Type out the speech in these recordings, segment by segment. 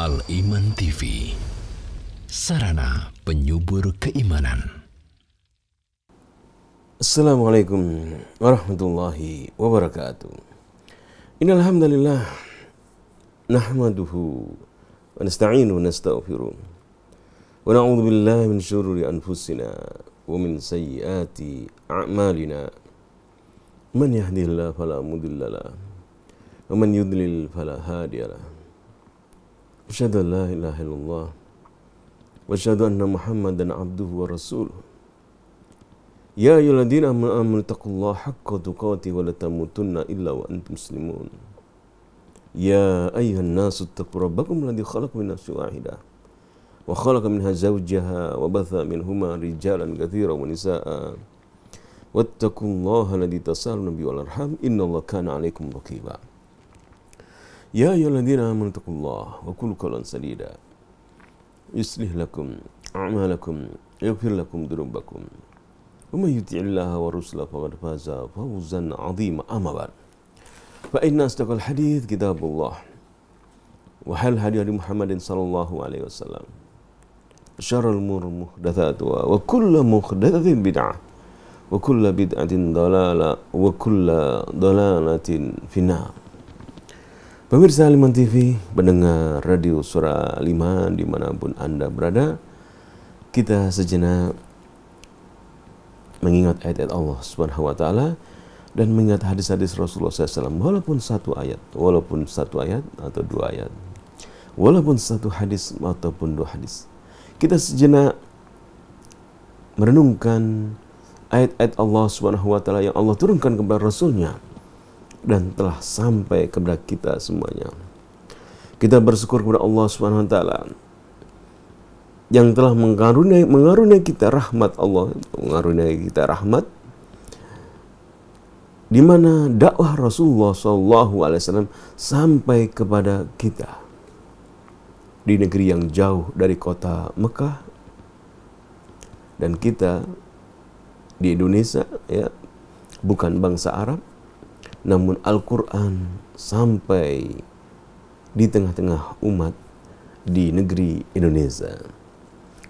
Al-Iman TV Sarana penyubur keimanan Assalamualaikum warahmatullahi wabarakatuh Innalhamdulillah Nahmaduhu Wa nasta'inu wa nasta'ufiru Wa na'udhu billahi min syururi anfusina Wa min sayyati a'malina Man yahdihillah falamudillalah Wa man yudlil falahadiyalah أشهد أن لا إله إلا الله وأشهد أن محمدا عبده ورسوله يا أيها الذين آمنوا اتقوا الله حق تقاته ولا تموتن إلا وأنتم مسلمون يا أيها الناس اتقوا ربكم الذي خلق من نفس واحدة وخلق منها زوجها وبث منهما رجالا كثيرا ونساء واتقوا الله الذي تسالون به والأرحام إن الله كان عليكم رقيبا يا أيها الذين آمنوا اتقوا الله وقولوا قولا سديدا يصلح لكم أعمالكم يغفر لكم ذنوبكم ومن يطع الله ورسله فقد فاز فوزا عظيما أما بعد فإن أصدق الحديث كتاب الله وحل هدي محمد صلى الله عليه وسلم شر الأمور محدثاتها وكل محدثة بدعة وكل بدعة ضلالة وكل ضلالة في النار Pemirsa Liman TV, pendengar radio Surah Lima, dimanapun Anda berada, kita sejenak mengingat ayat-ayat Allah Subhanahu wa taala dan mengingat hadis-hadis Rasulullah SAW walaupun satu ayat, walaupun satu ayat atau dua ayat, walaupun satu hadis ataupun dua hadis. Kita sejenak merenungkan ayat-ayat Allah Subhanahu wa taala yang Allah turunkan kepada Rasulnya nya dan telah sampai kepada kita semuanya. Kita bersyukur kepada Allah Subhanahu wa taala yang telah mengaruniai mengaruniai kita rahmat Allah, mengaruniai kita rahmat di mana dakwah Rasulullah saw Alaihi Wasallam sampai kepada kita di negeri yang jauh dari kota Mekah dan kita di Indonesia ya bukan bangsa Arab namun Al-Quran sampai di tengah-tengah umat di negeri Indonesia.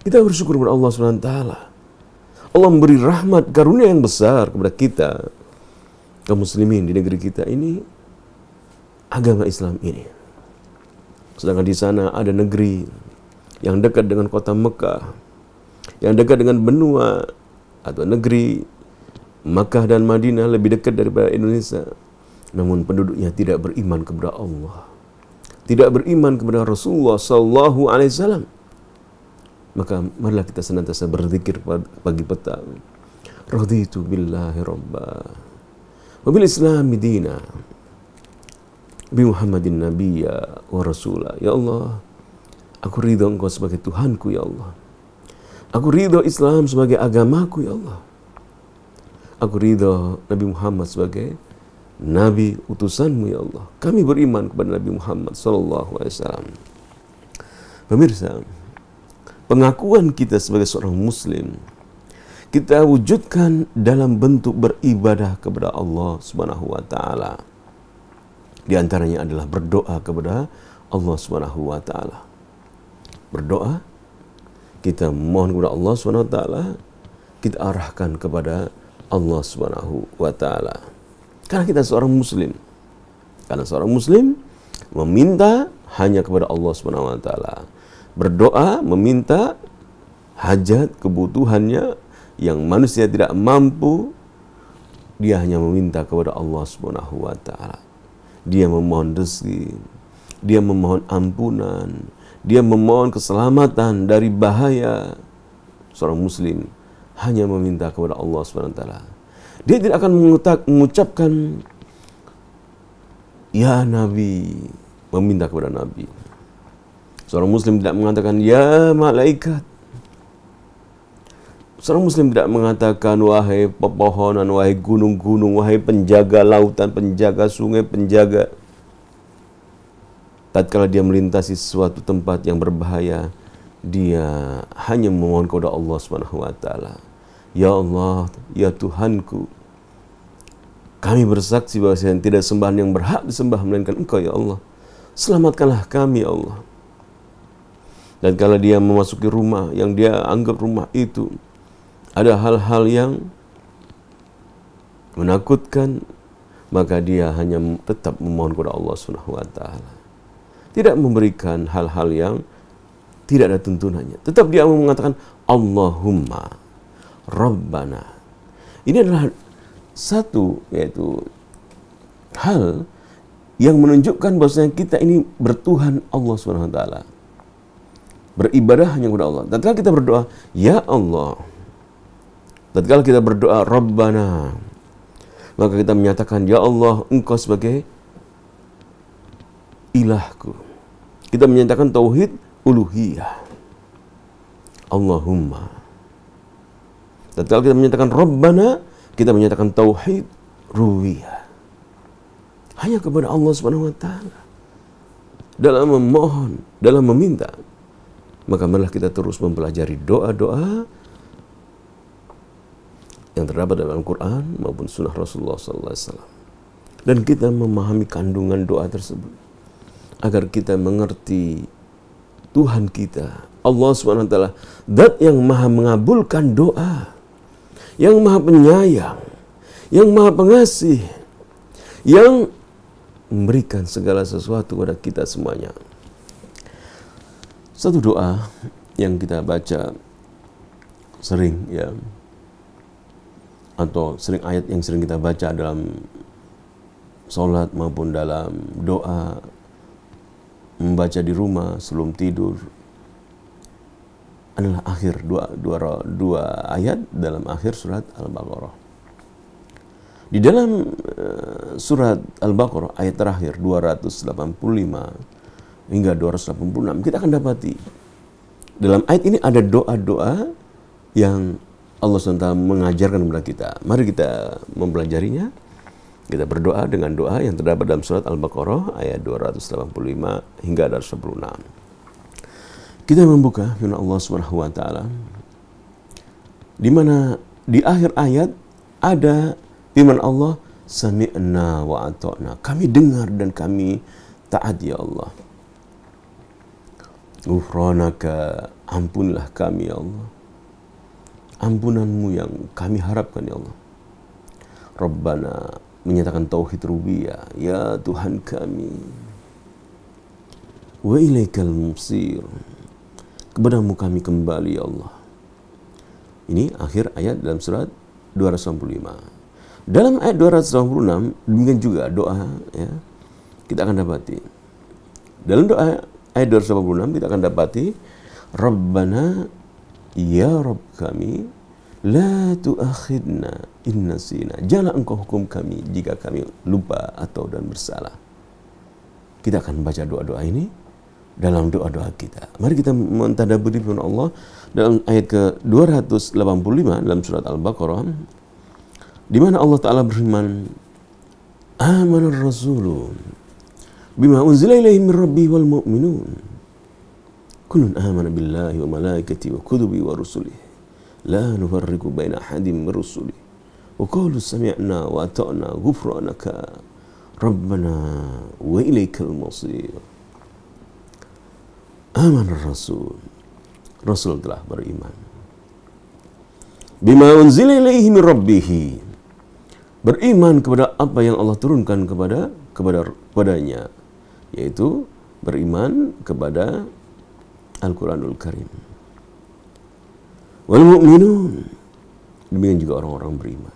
Kita bersyukur kepada Allah SWT. Allah memberi rahmat karunia yang besar kepada kita, kaum muslimin di negeri kita ini, agama Islam ini. Sedangkan di sana ada negeri yang dekat dengan kota Mekah, yang dekat dengan benua atau negeri Makkah dan Madinah lebih dekat daripada Indonesia. Namun penduduknya tidak beriman kepada Allah. Tidak beriman kepada Rasulullah sallallahu alaihi wasallam. Maka marilah kita senantiasa berzikir pagi petang. itu billahi rabba. Wabil Islam dina. Bi Muhammadin nabiyya wa rasula. Ya Allah, aku ridho engkau sebagai Tuhanku ya Allah. Aku ridho Islam sebagai agamaku ya Allah. Aku ridho Nabi Muhammad sebagai Nabi utusanmu ya Allah. Kami beriman kepada Nabi Muhammad Sallallahu Alaihi Wasallam. Pemirsa, pengakuan kita sebagai seorang Muslim kita wujudkan dalam bentuk beribadah kepada Allah Subhanahu wa taala. Di antaranya adalah berdoa kepada Allah Subhanahu wa taala. Berdoa kita mohon kepada Allah Subhanahu wa taala kita arahkan kepada Allah Subhanahu wa taala. Karena kita seorang muslim. Karena seorang muslim meminta hanya kepada Allah Subhanahu wa taala. Berdoa meminta hajat kebutuhannya yang manusia tidak mampu dia hanya meminta kepada Allah Subhanahu wa taala. Dia memohon rezeki, dia memohon ampunan, dia memohon keselamatan dari bahaya. Seorang muslim hanya meminta kepada Allah SWT. Dia tidak akan mengucapkan Ya Nabi, meminta kepada Nabi. Seorang Muslim tidak mengatakan Ya malaikat. Seorang Muslim tidak mengatakan wahai pepohonan, wahai gunung-gunung, wahai penjaga lautan, penjaga sungai, penjaga. Tatkala dia melintasi suatu tempat yang berbahaya, dia hanya memohon kepada Allah Subhanahu wa taala. Ya Allah, Ya Tuhanku, kami bersaksi bahwa tidak sembahan yang berhak disembah melainkan Engkau ya Allah. Selamatkanlah kami ya Allah. Dan kalau dia memasuki rumah yang dia anggap rumah itu ada hal-hal yang menakutkan, maka dia hanya tetap memohon kepada Allah Subhanahu wa taala. Tidak memberikan hal-hal yang tidak ada tuntunannya. Tetap dia mengatakan Allahumma Rabbana. Ini adalah satu yaitu hal yang menunjukkan bahwasanya kita ini bertuhan Allah Subhanahu wa taala. Beribadah hanya kepada Allah. Tatkala kita berdoa, ya Allah. Tatkala kita berdoa Rabbana. Maka kita menyatakan ya Allah, Engkau sebagai ilahku. Kita menyatakan tauhid uluhiyah. Allahumma dan kita menyatakan Rabbana, kita menyatakan Tauhid Ruwiyah. Hanya kepada Allah Subhanahu Wa Taala. Dalam memohon, dalam meminta. Maka malah kita terus mempelajari doa-doa yang terdapat dalam Al-Quran maupun sunnah Rasulullah SAW. Dan kita memahami kandungan doa tersebut. Agar kita mengerti Tuhan kita, Allah SWT, zat yang maha mengabulkan doa yang maha penyayang, yang maha pengasih, yang memberikan segala sesuatu kepada kita semuanya. Satu doa yang kita baca sering ya atau sering ayat yang sering kita baca dalam sholat maupun dalam doa membaca di rumah sebelum tidur adalah akhir dua, dua, dua ayat dalam akhir surat Al-Baqarah. Di dalam uh, surat Al-Baqarah ayat terakhir 285 hingga 286 kita akan dapati dalam ayat ini ada doa-doa yang Allah SWT mengajarkan kepada kita. Mari kita mempelajarinya. Kita berdoa dengan doa yang terdapat dalam surat Al-Baqarah ayat 285 hingga 286. Kita membuka firman Allah Subhanahu wa taala di mana di akhir ayat ada firman Allah sami'na wa ata'na. Kami dengar dan kami taat ya Allah. Ufranaka ampunilah kami ya Allah. Ampunanmu yang kami harapkan ya Allah. Rabbana menyatakan tauhid Rubiyah ya Tuhan kami. Wa ilaikal musir kepadamu kami kembali ya Allah. Ini akhir ayat dalam surat 295. Dalam ayat 296 demikian juga doa ya. Kita akan dapati. Dalam doa ayat 286 kita akan dapati Rabbana ya Rabb kami la tuakhidna inna sina. jangan engkau hukum kami jika kami lupa atau dan bersalah. Kita akan baca doa-doa ini dalam doa-doa kita. Mari kita mentadaburi firman Allah dalam ayat ke-285 dalam surat Al-Baqarah di mana Allah taala berfirman aman al bima unzila ilaihi min rabbi wal mu'minun kullun amana billahi wa malaikati wa kutubi wa rusulih la nufarriqu baina ahadim min rusulih wa qalu sami'na wa ata'na ghufranaka rabbana wa ilaikal masir aman Rasul. Rasul telah beriman. Bima unzila ilaihi min rabbihi. Beriman kepada apa yang Allah turunkan kepada kepada kepadanya yaitu beriman kepada Al-Qur'anul Karim. Wal mu'minun demikian juga orang-orang beriman.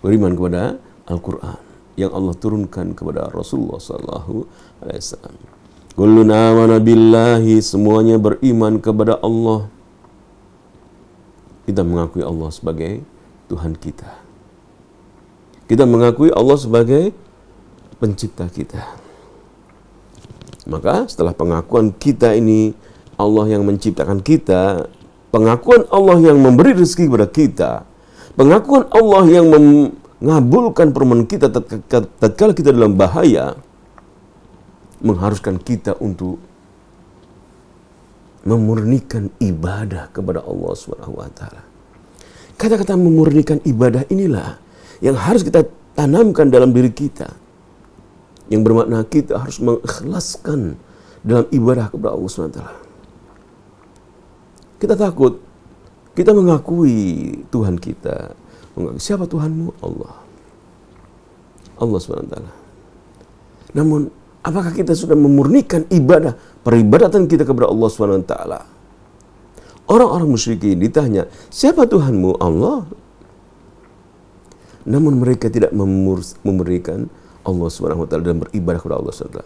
Beriman kepada Al-Qur'an yang Allah turunkan kepada Rasulullah sallallahu alaihi wasallam. Kullun amana billahi semuanya beriman kepada Allah. Kita mengakui Allah sebagai Tuhan kita. Kita mengakui Allah sebagai pencipta kita. Maka setelah pengakuan kita ini Allah yang menciptakan kita, pengakuan Allah yang memberi rezeki kepada kita, pengakuan Allah yang mengabulkan permohonan kita tatkala kita dalam bahaya, mengharuskan kita untuk memurnikan ibadah kepada Allah Subhanahu wa taala. Kata-kata memurnikan ibadah inilah yang harus kita tanamkan dalam diri kita. Yang bermakna kita harus mengikhlaskan dalam ibadah kepada Allah Subhanahu wa taala. Kita takut kita mengakui Tuhan kita. siapa Tuhanmu? Allah. Allah SWT. Namun Apakah kita sudah memurnikan ibadah, peribadatan kita kepada Allah SWT? Orang-orang ini ditanya, siapa Tuhanmu? Allah. Namun mereka tidak memberikan Allah SWT dan beribadah kepada Allah SWT.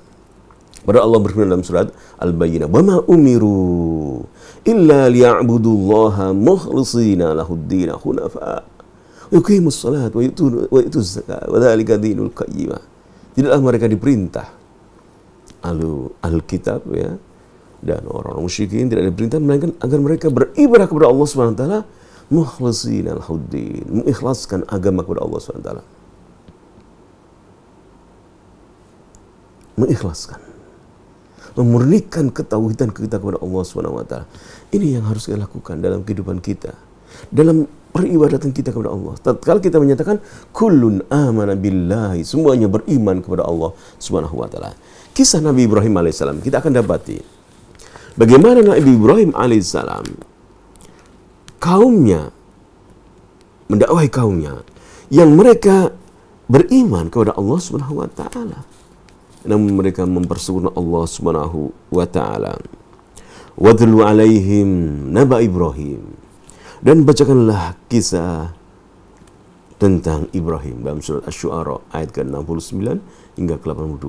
Pada Allah berfirman dalam surat Al-Bayyinah, "Bama umiru illa liya'budullaha mukhlishina lahud-din hunafa." Yuqimus salat wa yutu zakah wa dhalika dinul qayyimah. Tidaklah mereka diperintah ahlu, ahlu kitab ya dan orang-orang musyrikin tidak ada perintah melainkan agar mereka beribadah kepada Allah Subhanahu wa taala mukhlisin al mengikhlaskan agama kepada Allah Subhanahu wa taala. Mengikhlaskan memurnikan ketauhidan kita kepada Allah Subhanahu wa taala. Ini yang harus kita lakukan dalam kehidupan kita. Dalam peribadatan kita kepada Allah. Tatkala kita menyatakan kullun amana semuanya beriman kepada Allah Subhanahu kisah Nabi Ibrahim alaihissalam kita akan dapati bagaimana Nabi Ibrahim alaihissalam kaumnya mendakwahi kaumnya yang mereka beriman kepada Allah Subhanahu wa taala namun mereka mempersekutukan Allah Subhanahu wa taala wadlu alaihim naba Ibrahim dan bacakanlah kisah tentang Ibrahim dalam surat Asy-Syu'ara ayat ke-69 hingga ke-82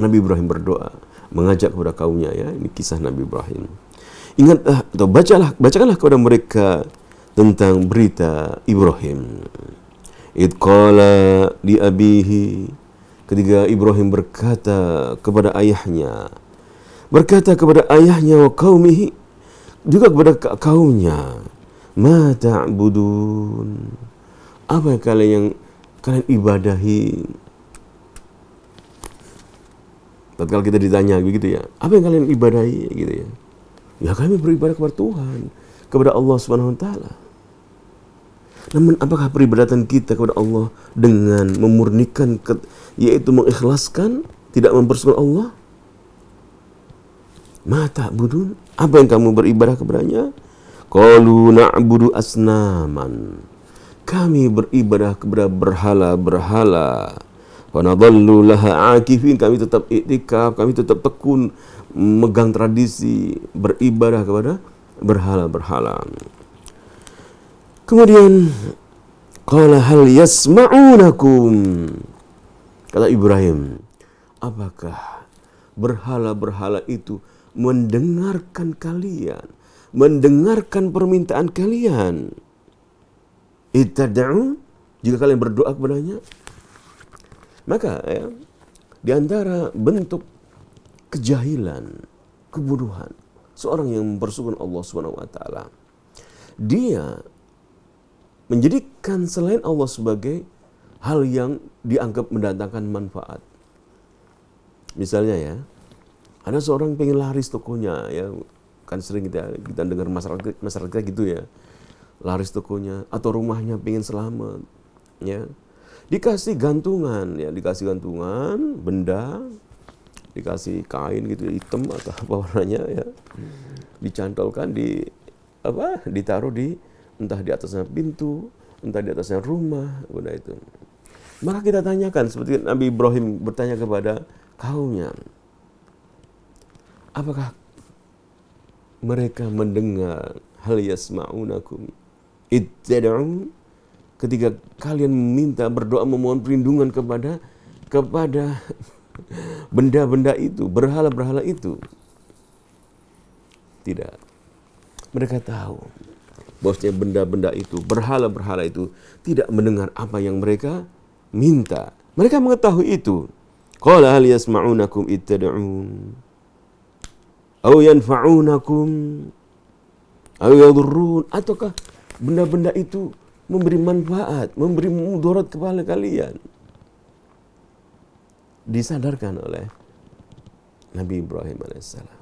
Nabi Ibrahim berdoa mengajak kepada kaumnya ya ini kisah Nabi Ibrahim ingatlah atau bacalah bacakanlah kepada mereka tentang berita Ibrahim id qala li abihi ketika Ibrahim berkata kepada ayahnya berkata kepada ayahnya wa qaumihi juga kepada kaumnya ma ta'budun apa yang kalian yang kalian ibadahi Tatkala kita ditanya begitu ya, apa yang kalian ibadahi gitu ya? Ya kami beribadah kepada Tuhan, kepada Allah Subhanahu wa taala. Namun apakah peribadatan kita kepada Allah dengan memurnikan yaitu mengikhlaskan, tidak mempersekutukan Allah? Mata budun, apa yang kamu beribadah kepadanya? Qalu na'budu asnaman. Kami beribadah kepada berhala-berhala. berhala Panadallu laha akifin kami tetap iktikaf, kami tetap tekun megang tradisi beribadah kepada berhala-berhala. Kemudian qala hal yasma'unakum kata Ibrahim, apakah berhala-berhala itu mendengarkan kalian, mendengarkan permintaan kalian? Itada'u jika kalian berdoa kepadanya, maka ya, di antara bentuk kejahilan, kebodohan seorang yang bersyukur Allah Subhanahu wa taala, dia menjadikan selain Allah sebagai hal yang dianggap mendatangkan manfaat. Misalnya ya, ada seorang pengen laris tokonya ya, kan sering kita kita dengar masyarakat masyarakat gitu ya. Laris tokonya atau rumahnya pengen selamat ya dikasih gantungan ya dikasih gantungan benda dikasih kain gitu hitam atau apa warnanya ya dicantolkan di apa ditaruh di entah di atasnya pintu entah di atasnya rumah benda itu maka kita tanyakan seperti Nabi Ibrahim bertanya kepada kaumnya apakah mereka mendengar hal yasma'unakum ittad'u ketika kalian minta berdoa memohon perlindungan kepada kepada benda-benda itu, berhala-berhala itu. Tidak. Mereka tahu bosnya benda-benda itu, berhala-berhala itu tidak mendengar apa yang mereka minta. Mereka mengetahui itu. Qala hal yasma'unakum ittad'un au yanfa'unakum au yadurrun ataukah benda-benda itu memberi manfaat, memberi mudarat kepada kalian. Disadarkan oleh Nabi Ibrahim alaihissalam.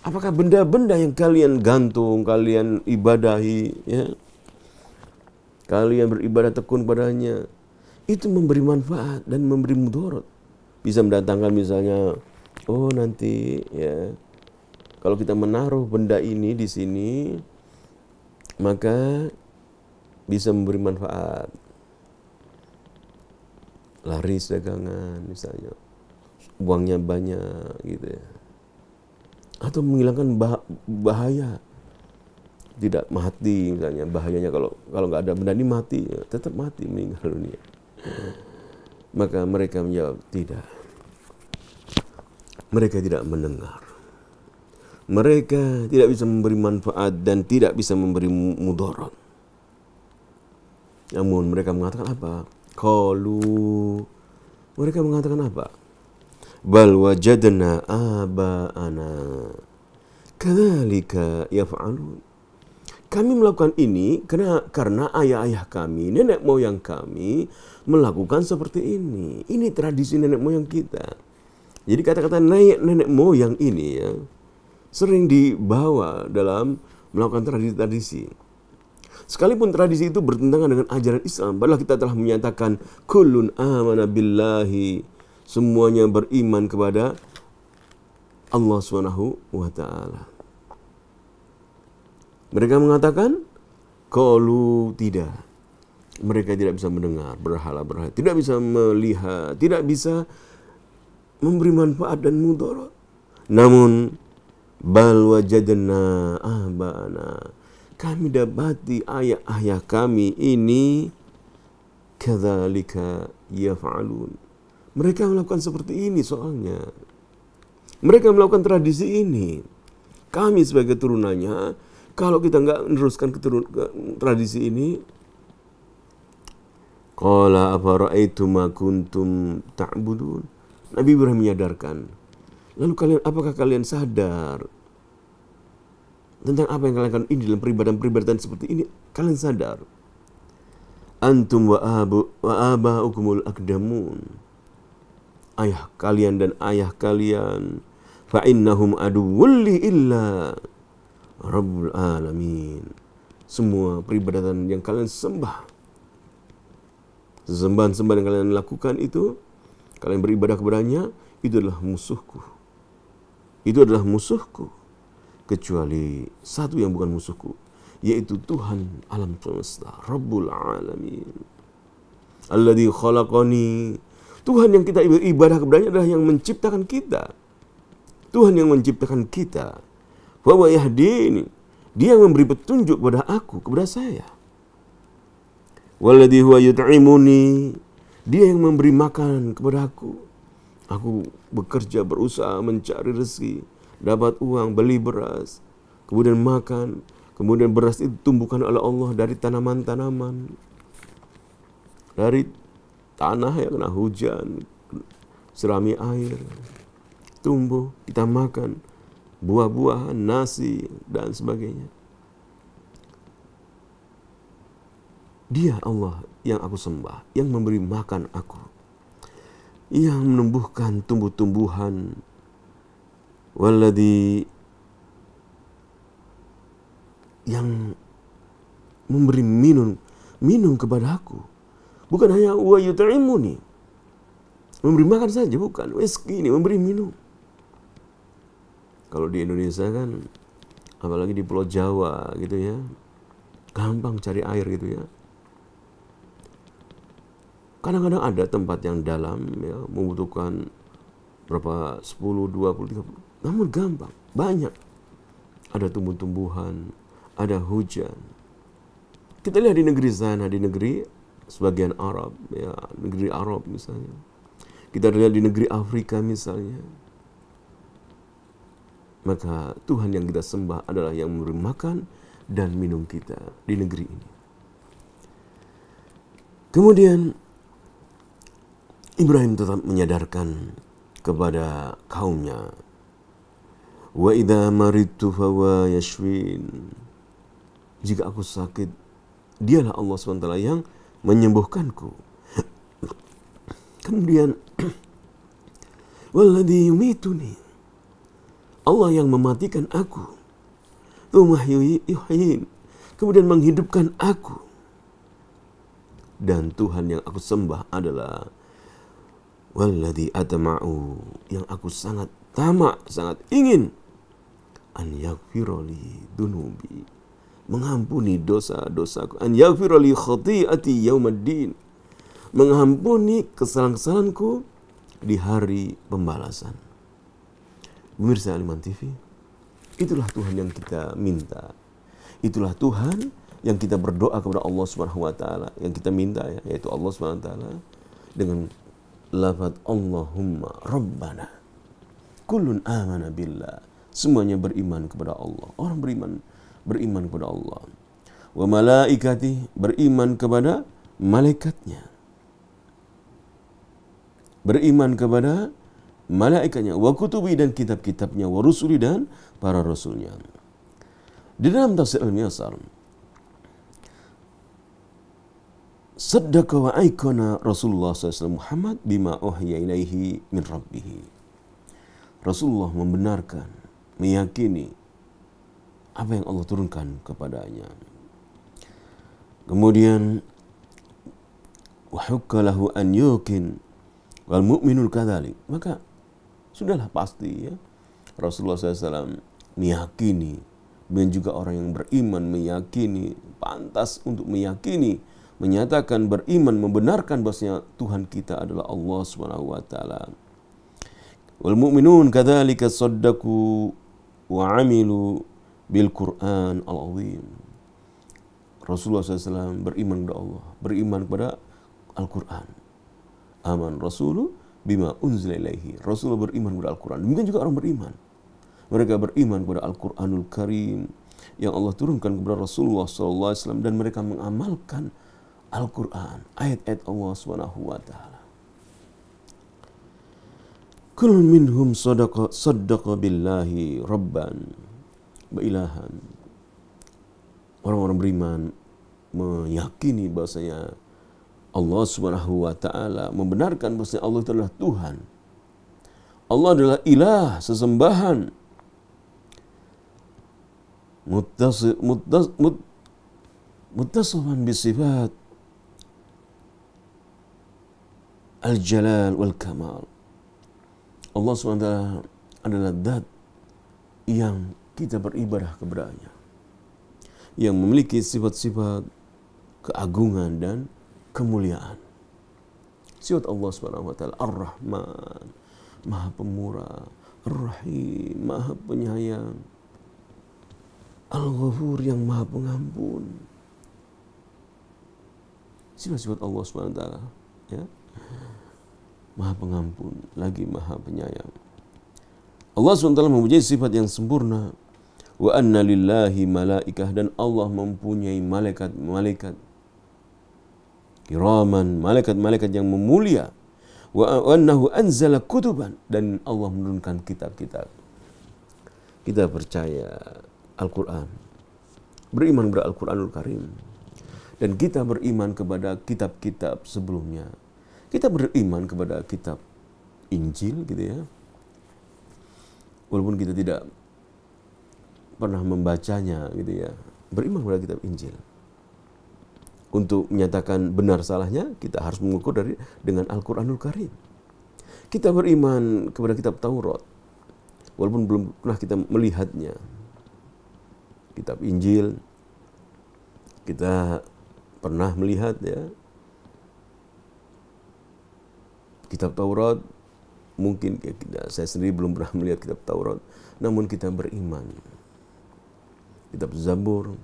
Apakah benda-benda yang kalian gantung, kalian ibadahi, ya? kalian beribadah tekun padanya, itu memberi manfaat dan memberi mudarat. Bisa mendatangkan misalnya, oh nanti ya, kalau kita menaruh benda ini di sini, maka bisa memberi manfaat laris dagangan misalnya uangnya banyak gitu ya atau menghilangkan bah bahaya tidak mati misalnya bahayanya kalau kalau nggak ada benda ini mati ya, tetap mati meninggal dunia maka mereka menjawab tidak mereka tidak mendengar mereka tidak bisa memberi manfaat dan tidak bisa memberi mudarat namun mereka mengatakan apa? Kalu mereka mengatakan apa? Bal wajadna aba'ana kadzalika yaf'alun. Kami melakukan ini karena karena ayah-ayah kami, nenek moyang kami melakukan seperti ini. Ini tradisi nenek moyang kita. Jadi kata-kata nenek, nenek moyang ini ya sering dibawa dalam melakukan tradisi-tradisi. Sekalipun tradisi itu bertentangan dengan ajaran Islam, padahal kita telah menyatakan kulun amana billahi. Semuanya beriman kepada Allah Subhanahu wa taala. Mereka mengatakan kalau tidak. Mereka tidak bisa mendengar berhala-berhala, tidak bisa melihat, tidak bisa memberi manfaat dan mudarat. Namun bal wajadna ahbana kami dapati ayah-ayah kami ini kadzalika yaf'alun. Mereka melakukan seperti ini soalnya. Mereka melakukan tradisi ini. Kami sebagai turunannya, kalau kita nggak meneruskan keturun, ke, tradisi ini, Qala afara'aitum ma kuntum budul. Nabi Ibrahim menyadarkan. Lalu kalian apakah kalian sadar tentang apa yang kalian lakukan ini dalam peribadatan-peribadatan seperti ini kalian sadar antum wa abu wa aba ukumul akdamun ayah kalian dan ayah kalian fa innahum aduwulli illa rabbul alamin semua peribadatan yang kalian sembah sembahan-sembahan yang kalian lakukan itu kalian beribadah kepadanya itu adalah musuhku itu adalah musuhku kecuali satu yang bukan musuhku yaitu Tuhan alam semesta Rabbul Alamin Alladhi khalaqani Tuhan yang kita ibadah kepadanya adalah yang menciptakan kita Tuhan yang menciptakan kita bahwa yahdini dia yang memberi petunjuk kepada aku kepada saya Walladhi huwa yut'imuni dia yang memberi makan kepada aku aku bekerja berusaha mencari rezeki dapat uang, beli beras, kemudian makan, kemudian beras itu tumbuhkan oleh Allah dari tanaman-tanaman, dari tanah yang kena hujan, serami air, tumbuh, kita makan, buah-buahan, nasi, dan sebagainya. Dia Allah yang aku sembah, yang memberi makan aku, yang menumbuhkan tumbuh-tumbuhan Walladhi yang memberi minum minum kepada aku. Bukan hanya wa yut'imuni. Memberi makan saja bukan. ini memberi minum. Kalau di Indonesia kan apalagi di Pulau Jawa gitu ya. Gampang cari air gitu ya. Kadang-kadang ada tempat yang dalam ya membutuhkan berapa sepuluh dua puluh tiga puluh namun gampang, banyak. Ada tumbuh-tumbuhan, ada hujan. Kita lihat di negeri sana, di negeri sebagian Arab, ya, negeri Arab misalnya. Kita lihat di negeri Afrika misalnya. Maka Tuhan yang kita sembah adalah yang memberi makan dan minum kita di negeri ini. Kemudian Ibrahim tetap menyadarkan kepada kaumnya Wa idha maridtu fawa yashwin. Jika aku sakit, dialah Allah SWT yang menyembuhkanku. Kemudian, Walladhi yumituni. Allah yang mematikan aku. Tumah yuhyin. Kemudian menghidupkan aku. Dan Tuhan yang aku sembah adalah Walladhi atama'u. Yang aku sangat tamak, sangat ingin an yaghfiroli dunubi mengampuni dosa-dosaku an yaghfiroli khati'ati yaumaddin mengampuni kesalahan-kesalahanku di hari pembalasan pemirsa Aliman TV itulah Tuhan yang kita minta itulah Tuhan yang kita berdoa kepada Allah Subhanahu wa taala yang kita minta ya, yaitu Allah Subhanahu wa taala dengan lafaz Allahumma rabbana kullun amana billah semuanya beriman kepada Allah. Orang beriman beriman kepada Allah. Wa malaikati beriman kepada malaikatnya. Beriman kepada malaikatnya. Wa kutubi dan kitab-kitabnya. Wa rusuli dan para rasulnya. Di dalam tafsir al-Miyasar. Saddaqa wa aikona Rasulullah SAW Muhammad bima uhya ilaihi min rabbihi. Rasulullah membenarkan meyakini apa yang Allah turunkan kepadanya. Kemudian wahukkalahu an yakin wal mu'minul kadzalik. Maka sudahlah pasti ya Rasulullah SAW meyakini dan juga orang yang beriman meyakini pantas untuk meyakini menyatakan beriman membenarkan bahwasanya Tuhan kita adalah Allah Subhanahu wa taala. Wal mu'minun kadzalika saddaqu Quran al -azim. Rasulullah SAW beriman kepada Allah, beriman kepada Al-Quran. Aman Rasulullah bima unzila ilaihi. Rasulullah beriman kepada Al-Quran. Demikian juga orang beriman. Mereka beriman kepada Al-Quranul Karim yang Allah turunkan kepada Rasulullah SAW dan mereka mengamalkan Al-Quran, ayat-ayat Allah Subhanahu wa taala. Kul minhum sadaqa, sadaqa billahi rabban. ilahan Orang-orang beriman meyakini bahasanya Allah Subhanahu wa taala membenarkan bahwasanya Allah itu adalah Tuhan. Allah adalah ilah sesembahan. Muttasif muttas, mut, bisifat al-jalal wal kamal. Allah SWT adalah dat yang kita beribadah kepadanya. Yang memiliki sifat-sifat keagungan dan kemuliaan. Sifat Allah SWT Ar-Rahman, Maha Pemurah, Ar-Rahim, Maha Penyayang, Al-Ghafur yang Maha Pengampun. Sifat-sifat Allah SWT. Ya. Maha Pengampun, lagi Maha Penyayang. Allah SWT mempunyai sifat yang sempurna. Wa anna lillahi malaikah dan Allah mempunyai malaikat-malaikat kiraman, malaikat-malaikat yang memulia. Wa annahu anzala kutuban dan Allah menurunkan kitab-kitab. Kita percaya Al-Qur'an. Beriman kepada Al-Qur'anul Karim. Dan kita beriman kepada kitab-kitab sebelumnya, kita beriman kepada kitab Injil gitu ya. Walaupun kita tidak pernah membacanya gitu ya. Beriman kepada kitab Injil. Untuk menyatakan benar salahnya, kita harus mengukur dari dengan Al-Qur'anul Karim. Kita beriman kepada kitab Taurat. Walaupun belum pernah kita melihatnya. Kitab Injil kita pernah melihat ya kitab Taurat mungkin ya saya sendiri belum pernah melihat kitab Taurat, namun kita beriman. Kitab Zabur,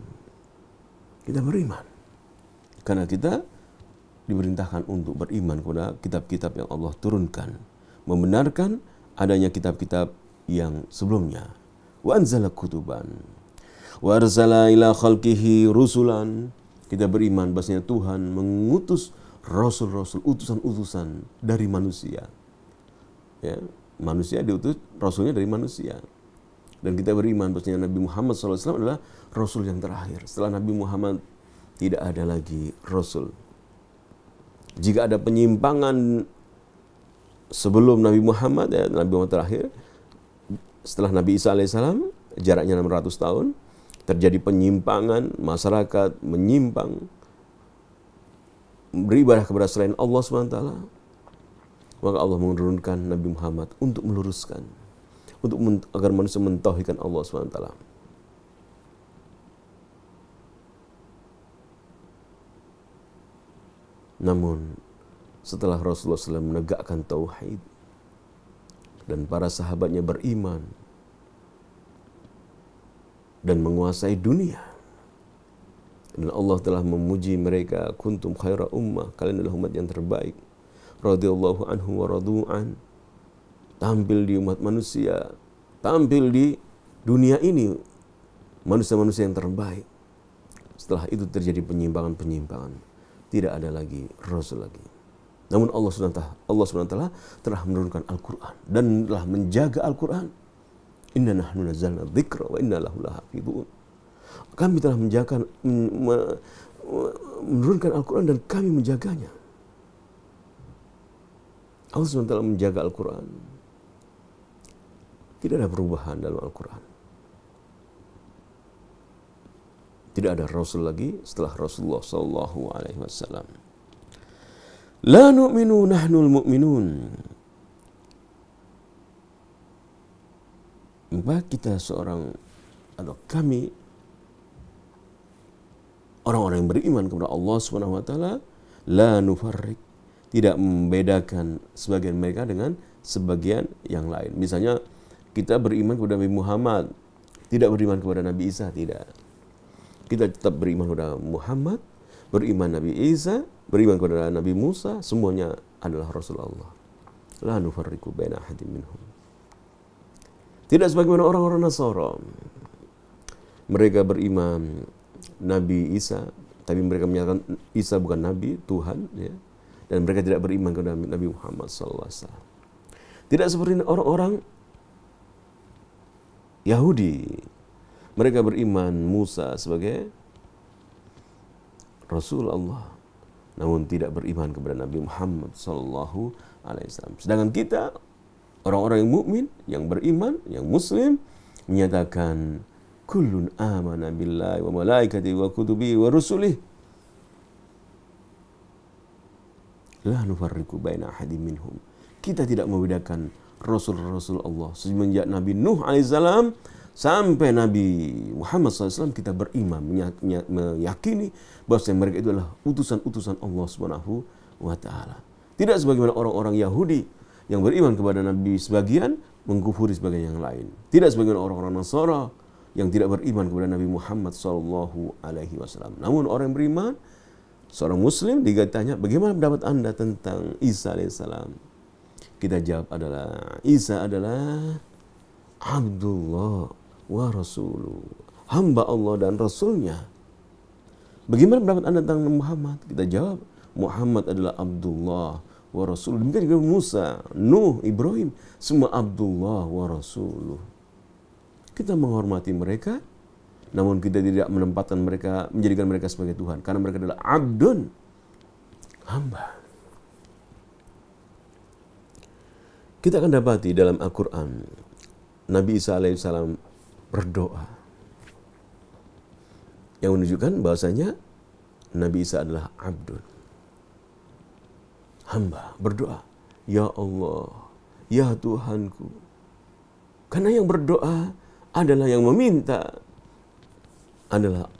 kita beriman. Karena kita diperintahkan untuk beriman kepada kitab-kitab yang Allah turunkan, membenarkan adanya kitab-kitab yang sebelumnya. Wa anzala kutuban wa arsala ila khalqihi rusulan. Kita beriman bahasanya Tuhan mengutus rasul-rasul, utusan-utusan dari manusia. Ya, manusia diutus, rasulnya dari manusia. Dan kita beriman bahwa Nabi Muhammad SAW adalah rasul yang terakhir. Setelah Nabi Muhammad tidak ada lagi rasul. Jika ada penyimpangan sebelum Nabi Muhammad, ya, Nabi Muhammad terakhir, setelah Nabi Isa alaihissalam, jaraknya 600 tahun, terjadi penyimpangan, masyarakat menyimpang, beribadah kepada selain Allah SWT, maka Allah menurunkan Nabi Muhammad untuk meluruskan, untuk men agar manusia mentauhidkan Allah SWT. Namun, setelah Rasulullah SAW menegakkan tauhid dan para sahabatnya beriman dan menguasai dunia, dan Allah telah memuji mereka kuntum khaira ummah, kalian adalah umat yang terbaik. Radhiyallahu anhu wa radu'an. Tampil di umat manusia, tampil di dunia ini manusia-manusia yang terbaik. Setelah itu terjadi penyimpangan-penyimpangan. Tidak ada lagi rasul lagi. Namun Allah SWT, Allah SWT telah menurunkan Al-Quran dan telah menjaga Al-Quran. Inna nahnu nazzalna dzikra wa inna lahu lahafidun. Kami telah menjaga, menurunkan Al-Quran dan kami menjaganya. Allah SWT menjaga Al-Quran. Tidak ada perubahan dalam Al-Quran. Tidak ada Rasul lagi setelah Rasulullah Sallallahu Alaihi Wasallam. La nu'minu nahnul mu'minun. Maka kita seorang atau kami orang-orang yang beriman kepada Allah Subhanahu wa taala la nufarrik tidak membedakan sebagian mereka dengan sebagian yang lain. Misalnya kita beriman kepada Nabi Muhammad, tidak beriman kepada Nabi Isa, tidak. Kita tetap beriman kepada Muhammad, beriman Nabi Isa, beriman kepada Nabi Musa, semuanya adalah Rasulullah. La nufarriku baina ahadin minhum. Tidak sebagaimana orang-orang Nasara. Mereka beriman Nabi Isa, tapi mereka menyatakan Isa bukan Nabi, Tuhan, ya. dan mereka tidak beriman kepada Nabi Muhammad SAW. Tidak seperti orang-orang Yahudi, mereka beriman Musa sebagai Rasul Allah, namun tidak beriman kepada Nabi Muhammad SAW. Sedangkan kita orang-orang yang mukmin, yang beriman, yang Muslim menyatakan kullun amana billahi wa malaikati wa kutubi wa rusulih la nufarriku baina ahadin minhum kita tidak membedakan rasul-rasul Allah semenjak Nabi Nuh alaihissalam sampai Nabi Muhammad SAW kita beriman meyakini bahwa mereka itu adalah utusan-utusan Allah Subhanahu wa taala. Tidak sebagaimana orang-orang Yahudi yang beriman kepada Nabi sebagian mengkufuri sebagian yang lain. Tidak sebagaimana orang-orang Nasara yang tidak beriman kepada Nabi Muhammad Sallallahu Alaihi Wasallam. Namun orang yang beriman, seorang Muslim ditanya, bagaimana pendapat anda tentang Isa Alaihissalam? Kita jawab adalah Isa adalah Abdullah wa Rasuluh, hamba Allah dan Rasulnya. Bagaimana pendapat anda tentang Muhammad? Kita jawab, Muhammad adalah Abdullah wa Rasul. Demikian juga Musa, Nuh, Ibrahim, semua Abdullah wa Rasuluh. Kita menghormati mereka, namun kita tidak menempatkan mereka, menjadikan mereka sebagai Tuhan. Karena mereka adalah abdun, hamba. Kita akan dapati dalam Al-Quran, Nabi Isa alaihissalam berdoa. Yang menunjukkan bahwasanya Nabi Isa adalah abdun. Hamba berdoa, Ya Allah, Ya Tuhanku. Karena yang berdoa adalah yang meminta adalah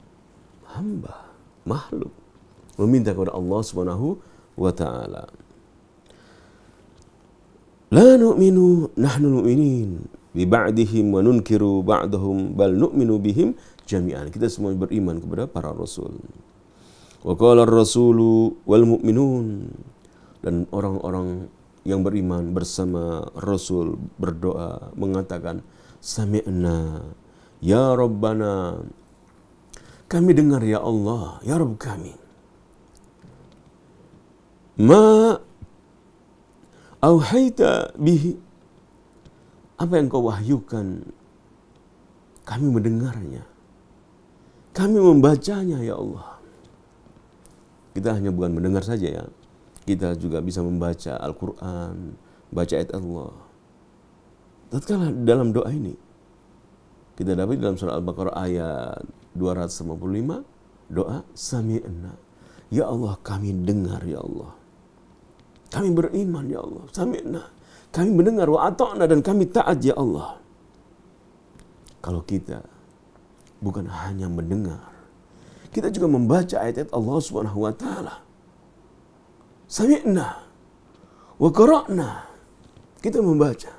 hamba, makhluk. Meminta kepada Allah Subhanahu wa taala. La nu'minu nahnu nu'minin bi ba'dihim wa nunkiru ba'dahum bal nu'minu bihim jami'an. Kita semua beriman kepada para rasul. Wa qala ar-rasulu wal mu'minun dan orang-orang yang beriman bersama Rasul berdoa mengatakan sami'na ya Rabbana kami dengar ya Allah ya Rabb kami ma auhaita bihi apa yang kau wahyukan kami mendengarnya kami membacanya ya Allah kita hanya bukan mendengar saja ya kita juga bisa membaca Al-Quran baca ayat Allah tatkala dalam doa ini kita dapat dalam surah Al-Baqarah ayat 255 doa sami'na. Ya Allah kami dengar ya Allah. Kami beriman ya Allah. Sami'na. Kami mendengar wa ata'na dan kami taat ya Allah. Kalau kita bukan hanya mendengar, kita juga membaca ayat-ayat Allah Subhanahu wa taala. Sami'na wa qara'na. Kita membaca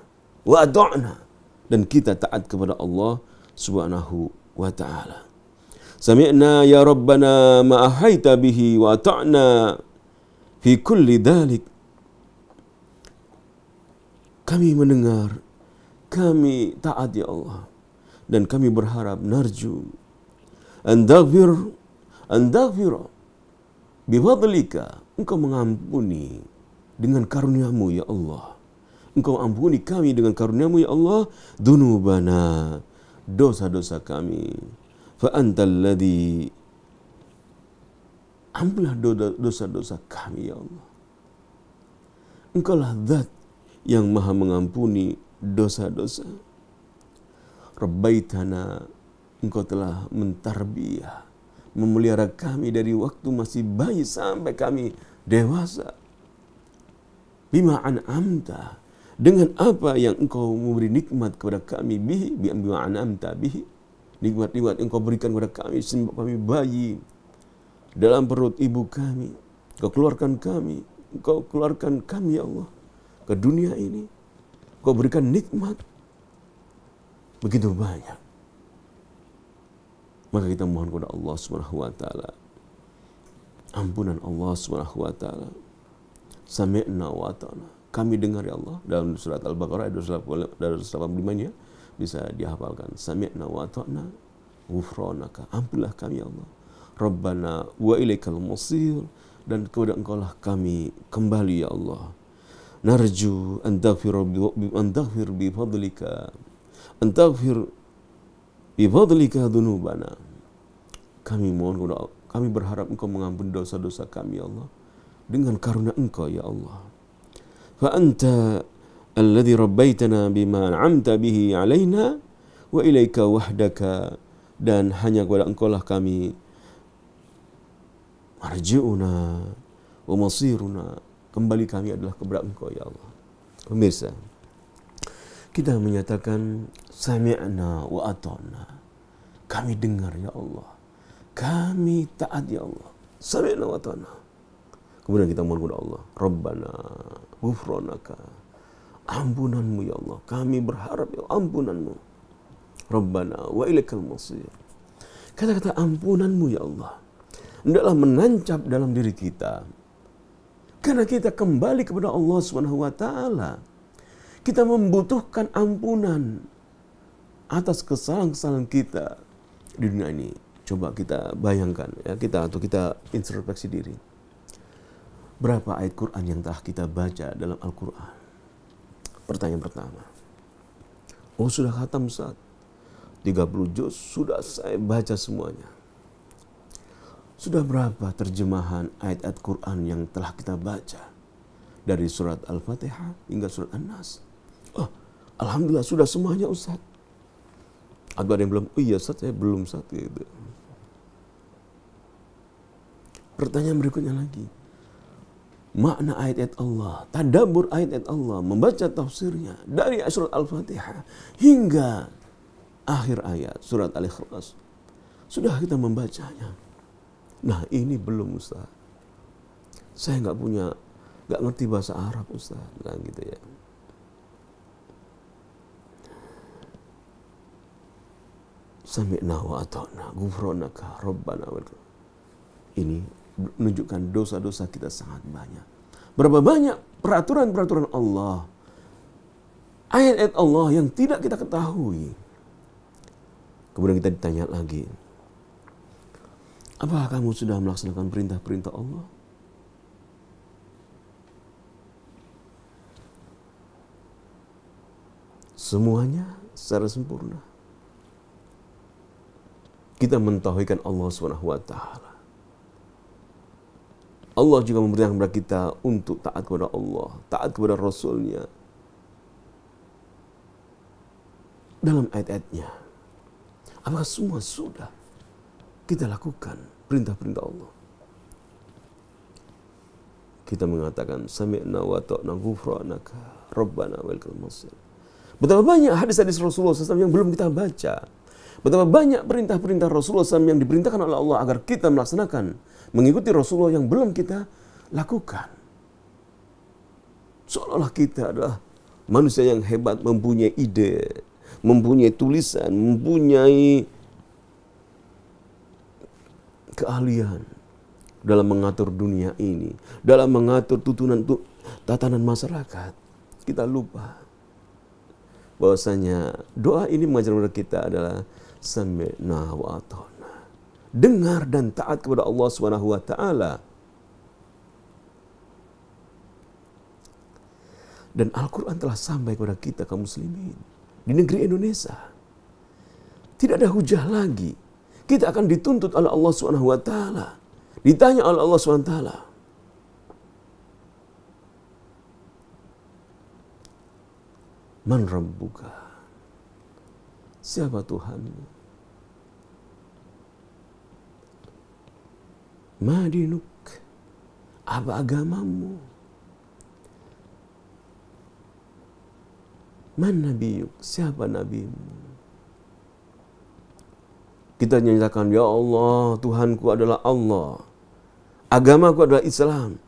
wa ta'na dan kita taat kepada Allah subhanahu wa ta'ala sami'na ya rabbana ma ahaita bihi wa ta'na fi kulli dalik kami mendengar kami taat ya Allah dan kami berharap narju andaghfir andaghfir bi fadlika engkau mengampuni dengan karuniamu ya Allah Engkau ampuni kami dengan karuniamu ya Allah Dunubana Dosa-dosa kami Fa antal ladhi dosa-dosa kami ya Allah Engkau lah zat yang maha mengampuni dosa-dosa Rabbaitana Engkau telah mentarbiah memelihara kami dari waktu masih bayi sampai kami dewasa. Bima an amta dengan apa yang engkau memberi nikmat kepada kami bihi bi an'amta bihi nikmat-nikmat engkau berikan kepada kami sembah kami bayi dalam perut ibu kami engkau keluarkan kami engkau keluarkan kami ya Allah ke dunia ini engkau berikan nikmat begitu banyak maka kita mohon kepada Allah Subhanahu wa taala ampunan Allah Subhanahu wa taala sami'na wa ta'ala kami dengar ya Allah dalam surat Al-Baqarah ayat 285-nya bisa dihafalkan. Sami'na wa ta'na ghufranaka. Ampunilah kami ya Allah. Rabbana wa ilaikal musir dan kepada lah kami kembali ya Allah. Narju an taghfir bi fadlika. An taghfir bi fadlika dhunubana. Kami mohon kepada kami berharap Engkau mengampuni dosa-dosa kami ya Allah dengan karunia Engkau ya Allah. فأنت الذي ربيتنا بما an'amta bihi alaina wa ilaika dan hanya kepada engkau lah kami marji'una wa masiruna kembali kami adalah kepada engkau ya Allah pemirsa kita menyatakan sami'na wa ata'na kami dengar ya Allah kami taat ya Allah sami'na wa ata'na kemudian kita mohon kepada Allah Rabbana Ghufranaka. Ampunanmu ya Allah. Kami berharap ya ampunanmu. Rabbana wa ilaikal masir. Kata-kata ampunanmu ya Allah. Tidaklah menancap dalam diri kita. Karena kita kembali kepada Allah Subhanahu wa taala. Kita membutuhkan ampunan atas kesalahan-kesalahan kita di dunia ini. Coba kita bayangkan ya kita atau kita introspeksi diri. Berapa ayat Quran yang telah kita baca dalam Al-Quran? Pertanyaan pertama. Oh sudah khatam Ustaz. 30 juz sudah saya baca semuanya. Sudah berapa terjemahan ayat-ayat Quran yang telah kita baca? Dari surat Al-Fatihah hingga surat An-Nas. Oh, Alhamdulillah sudah semuanya Ustaz. Atau ada yang belum, oh iya Ustaz saya belum satu. itu. Pertanyaan berikutnya lagi makna ayat-ayat Allah, tadabur ayat-ayat Allah, membaca tafsirnya dari surat Al-Fatihah hingga akhir ayat surat Al-Ikhlas. Sudah kita membacanya. Nah ini belum Ustaz. Saya nggak punya, nggak ngerti bahasa Arab Ustaz. Bilang gitu ya. Sami'na wa ata'na gufronaka rabbana Ini menunjukkan dosa-dosa kita sangat banyak. Berapa banyak peraturan-peraturan Allah, ayat-ayat Allah yang tidak kita ketahui. Kemudian kita ditanya lagi, apa kamu sudah melaksanakan perintah-perintah Allah? Semuanya secara sempurna. Kita kan Allah swt. Allah juga memerintahkan kepada kita untuk taat kepada Allah, taat kepada Rasulnya dalam ayat-ayatnya. Apakah semua sudah kita lakukan perintah-perintah Allah? Kita mengatakan sami'na wa ta'na ghufranaka robbana wa lakal Betapa banyak hadis-hadis Rasulullah SAW yang belum kita baca. Betapa banyak perintah-perintah Rasulullah SAW yang diperintahkan oleh Allah agar kita melaksanakan. Mengikuti Rasulullah yang belum kita lakukan. Seolah-olah kita adalah manusia yang hebat, mempunyai ide, mempunyai tulisan, mempunyai keahlian dalam mengatur dunia ini, dalam mengatur tutunan tatanan masyarakat. Kita lupa bahwasanya doa ini mengajar kepada kita adalah sami'na wa ata'na. Dengar dan taat kepada Allah Subhanahu wa taala. Dan Al-Quran telah sampai kepada kita kaum muslimin di negeri Indonesia. Tidak ada hujah lagi. Kita akan dituntut oleh Allah Subhanahu wa taala. Ditanya oleh Allah Subhanahu wa taala. Man rabbuka? Siapa Tuhanmu? Madinuk, apa agamamu? Man Yuk, siapa nabimu? Kita nyatakan, Ya Allah, Tuhanku adalah Allah. Agamaku adalah Islam.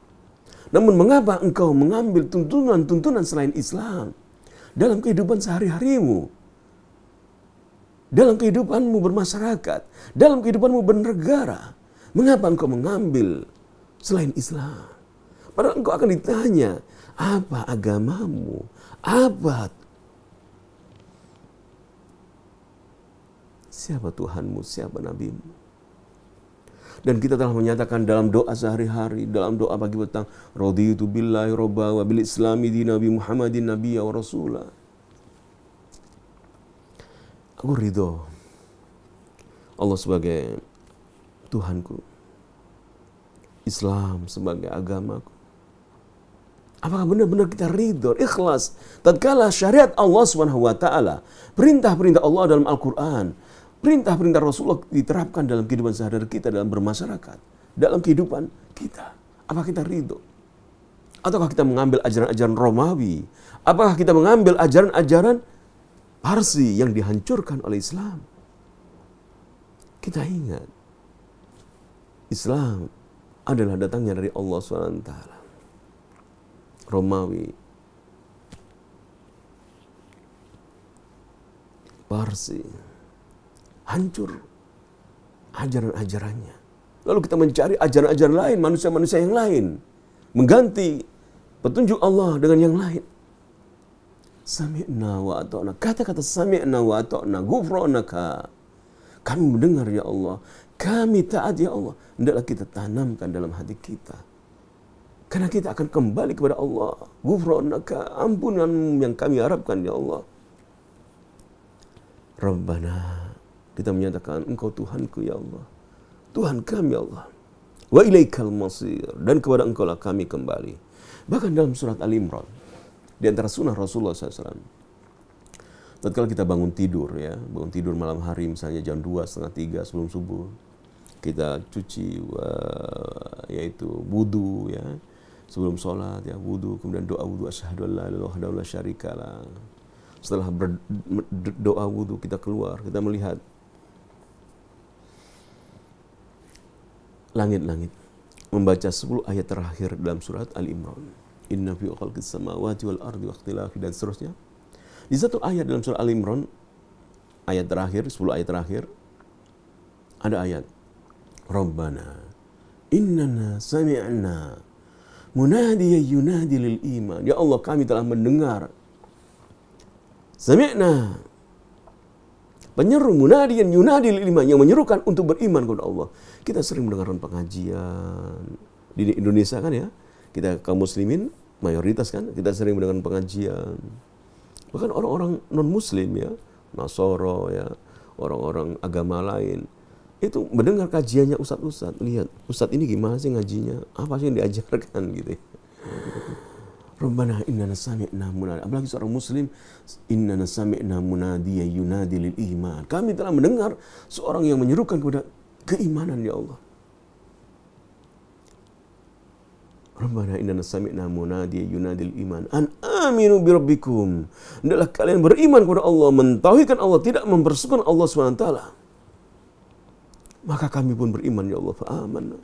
Namun mengapa engkau mengambil tuntunan-tuntunan selain Islam dalam kehidupan sehari-harimu? dalam kehidupanmu bermasyarakat, dalam kehidupanmu bernegara. Mengapa engkau mengambil selain Islam? Padahal engkau akan ditanya, apa agamamu? Apa Siapa Tuhanmu? Siapa nabimu? Dan kita telah menyatakan dalam doa sehari-hari, dalam doa pagi petang, Raditu billahi robba wa bil islami di Nabi Muhammadin Nabiya wa rasulah. Aku ridho. Allah sebagai Tuhanku. Islam sebagai agamaku. Apakah benar-benar kita ridho, ikhlas? Tatkala syariat Allah swt, perintah-perintah Allah dalam Al-Qur'an, perintah-perintah Rasulullah diterapkan dalam kehidupan sehari-hari kita dalam bermasyarakat, dalam kehidupan kita. Apakah kita ridho? Ataukah kita mengambil ajaran-ajaran Romawi? Apakah kita mengambil ajaran-ajaran Parsi yang dihancurkan oleh Islam. Kita ingat, Islam adalah datangnya dari Allah SWT. Romawi, Parsi, hancur ajaran-ajarannya. Lalu kita mencari ajaran-ajaran lain, manusia-manusia yang lain. Mengganti petunjuk Allah dengan yang lain. Sami'na wa ata'na. Kata-kata sami'na wa ata'na. Gufronaka. Kami mendengar ya Allah. Kami taat ya Allah. Hendaklah kita tanamkan dalam hati kita. Karena kita akan kembali kepada Allah. Gufronaka. Ampunan yang kami harapkan ya Allah. Rabbana. Kita menyatakan engkau Tuhanku ya Allah. Tuhan kami ya Allah. Wa ilaikal masir. Dan kepada engkau lah kami kembali. Bahkan dalam surat Al-Imran di antara sunnah Rasulullah SAW. kalau kita bangun tidur ya, bangun tidur malam hari misalnya jam 2, setengah 3 sebelum subuh, kita cuci uh, yaitu wudhu ya, sebelum sholat ya wudhu kemudian doa wudhu asyhadu alla ilaha illallah syarikalah. Setelah berdoa wudhu kita keluar, kita melihat langit-langit membaca 10 ayat terakhir dalam surat Al Imran inna fi khalqis samawati wal ardi wa ikhtilafi dan seterusnya. Di satu ayat dalam surah Al Imran ayat terakhir 10 ayat terakhir ada ayat Rabbana innana sami'na munadiya yunadi lil iman. Ya Allah kami telah mendengar Sami'na penyeru munadiyan yunadi lil iman yang menyerukan untuk beriman kepada Allah. Kita sering mendengarkan pengajian di Indonesia kan ya. Kita kaum muslimin mayoritas kan kita sering mendengar pengajian bahkan orang-orang non muslim ya nasoro ya orang-orang agama lain itu mendengar kajiannya ustadz-ustadz lihat ustadz ini gimana sih ngajinya apa sih yang diajarkan gitu ya. Rabbana innana sami'na munadi. Apalagi seorang muslim, inna nasami'na munadiya yunadi lil iman. Kami telah mendengar seorang yang menyerukan kepada keimanan ya Allah. Rabbana inna sami'na munadiya yunadil iman an aminu birabbikum. Adalah kalian beriman kepada Allah, mentauhidkan Allah, tidak mempersekutukan Allah SWT. Maka kami pun beriman ya Allah, fa'amanna.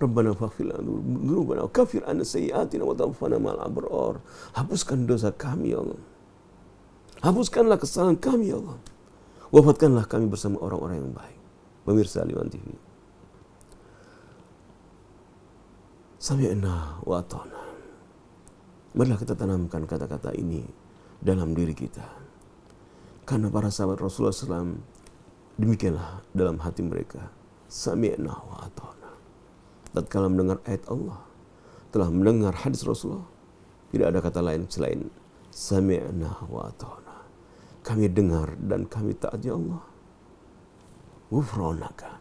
Rabbana faghfir dzunubana wa kaffir anna sayyi'atina wa tawaffana ma'al abrar. Hapuskan dosa kami ya Allah. Hapuskanlah kesalahan kami ya Allah. Wafatkanlah kami bersama orang-orang yang baik. Pemirsa Liwan TV. Sami'na wa ta'na. Marilah kita tanamkan kata-kata ini dalam diri kita. Karena para sahabat Rasulullah SAW demikianlah dalam hati mereka. Sami'na wa ta'na. Tatkala mendengar ayat Allah, telah mendengar hadis Rasulullah, tidak ada kata lain selain sami'na wa ta'na. Kami dengar dan kami taat ya Allah. Wufronaka.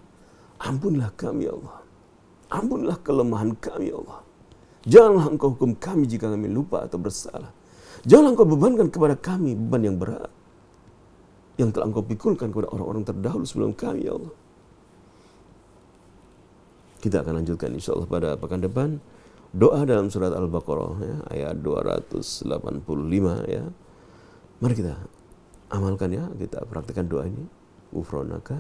Ampunlah kami ya Allah Ampunlah kelemahan kami, ya Allah. Janganlah engkau hukum kami jika kami lupa atau bersalah. Janganlah engkau bebankan kepada kami beban yang berat. Yang telah engkau pikulkan kepada orang-orang terdahulu sebelum kami, ya Allah. Kita akan lanjutkan insya Allah pada pekan depan. Doa dalam surat Al-Baqarah ya, ayat 285 ya. Mari kita amalkan ya, kita praktekkan doa ini. Ufronaka,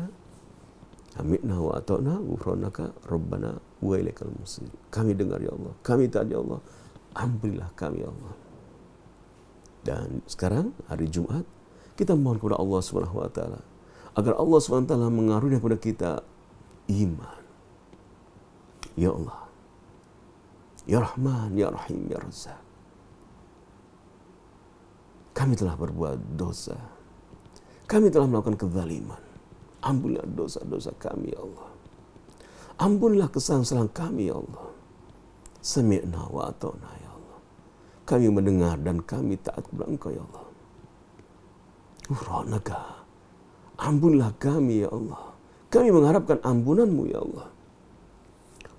amitna wa atokna, ufronaka, robbana wa ilaikal musir. Kami dengar ya Allah, kami taat ya Allah. Ampunilah kami ya Allah. Dan sekarang hari Jumat kita mohon kepada Allah Subhanahu wa taala agar Allah Subhanahu wa taala kepada kita iman. Ya Allah. Ya Rahman, Ya Rahim, Ya Razak. Kami telah berbuat dosa. Kami telah melakukan kezaliman. Ampunilah dosa-dosa kami, ya Allah. Ampunlah kesalahan-kesalahan kami, ya Allah. Sami'na wa atona, ya Allah. Kami mendengar dan kami taat kepada Engkau, ya Allah. Uranaga. Uh, Ampunlah kami, ya Allah. Kami mengharapkan ampunanmu, ya Allah.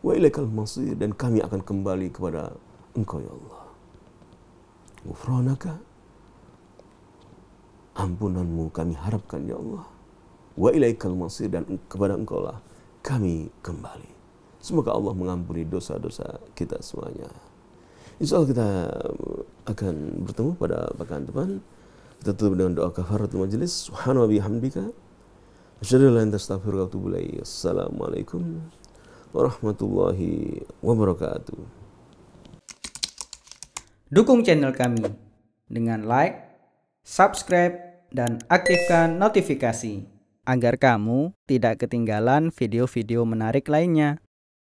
Wa ilaikal masir. Dan kami akan kembali kepada Engkau, ya Allah. Ufronaka, uh, Ampunanmu kami harapkan, ya Allah. Wa ilaikal masir. Dan kepada Engkau lah kami kembali. Semoga Allah mengampuni dosa-dosa kita semuanya. Insya Allah kita eh, akan bertemu pada pekan depan. Kita tutup dengan doa kafaratul majelis. Subhanahu wa bihamdika. Assalamualaikum warahmatullahi wabarakatuh. Dukung channel kami dengan like, subscribe, dan aktifkan notifikasi agar kamu tidak ketinggalan video-video menarik lainnya.